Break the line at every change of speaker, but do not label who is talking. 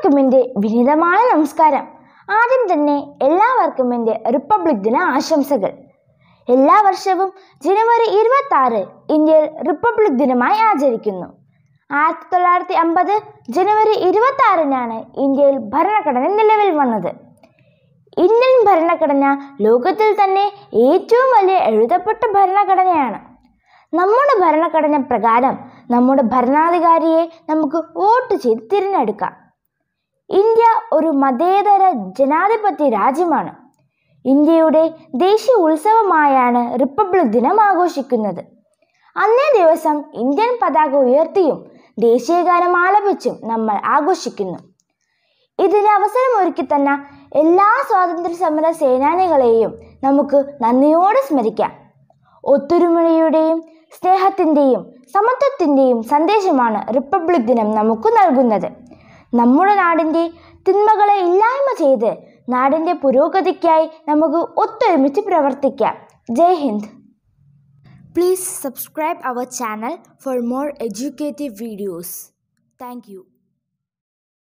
എല്ലാവർക്കും എൻ്റെ വിനീതമായ നമസ്കാരം ആദ്യം തന്നെ എല്ലാവർക്കും എൻ്റെ റിപ്പബ്ലിക് ദിന ആശംസകൾ എല്ലാ വർഷവും ജനുവരി ഇരുപത്തി ആറ് ഇന്ത്യയിൽ റിപ്പബ്ലിക് ദിനമായി ആചരിക്കുന്നു ആയിരത്തി തൊള്ളായിരത്തി അമ്പത് ജനുവരി ഇരുപത്തി ആറിനാണ് ഇന്ത്യയിൽ ഭരണഘടന നിലവിൽ വന്നത് ഇന്ത്യൻ ഭരണഘടന ലോകത്തിൽ തന്നെ ഏറ്റവും വലിയ എഴുതപ്പെട്ട ഭരണഘടനയാണ് നമ്മുടെ ഭരണഘടന പ്രകാരം നമ്മുടെ ഭരണാധികാരിയെ നമുക്ക് വോട്ട് ചെയ്ത് തിരഞ്ഞെടുക്കാം ഇന്ത്യ ഒരു മതേതര ജനാധിപത്യ രാജ്യമാണ് ഇന്ത്യയുടെ ദേശീയ ഉത്സവമായാണ് റിപ്പബ്ലിക് ദിനം ആഘോഷിക്കുന്നത് അന്നേ ദിവസം ഇന്ത്യൻ പതാക ഉയർത്തിയും ദേശീയഗാനം ആലപിച്ചും നമ്മൾ ആഘോഷിക്കുന്നു ഇതിന് അവസരമൊരുക്കി തന്നെ എല്ലാ സ്വാതന്ത്ര്യ സമര സേനാനികളെയും നമുക്ക് നന്ദിയോടെ സ്മരിക്കാം ഒത്തൊരുമയുടെയും സ്നേഹത്തിൻ്റെയും സമത്വത്തിൻ്റെയും സന്ദേശമാണ് റിപ്പബ്ലിക് ദിനം നമുക്ക് നൽകുന്നത് നമ്മുടെ നാടിൻ്റെ തിന്മകളെ ഇല്ലായ്മ ചെയ്ത് നാടിൻ്റെ പുരോഗതിക്കായി നമുക്ക് ഒത്തൊരുമിച്ച് പ്രവർത്തിക്കാം ജയ് ഹിന്ദ് please subscribe our channel for more educative videos thank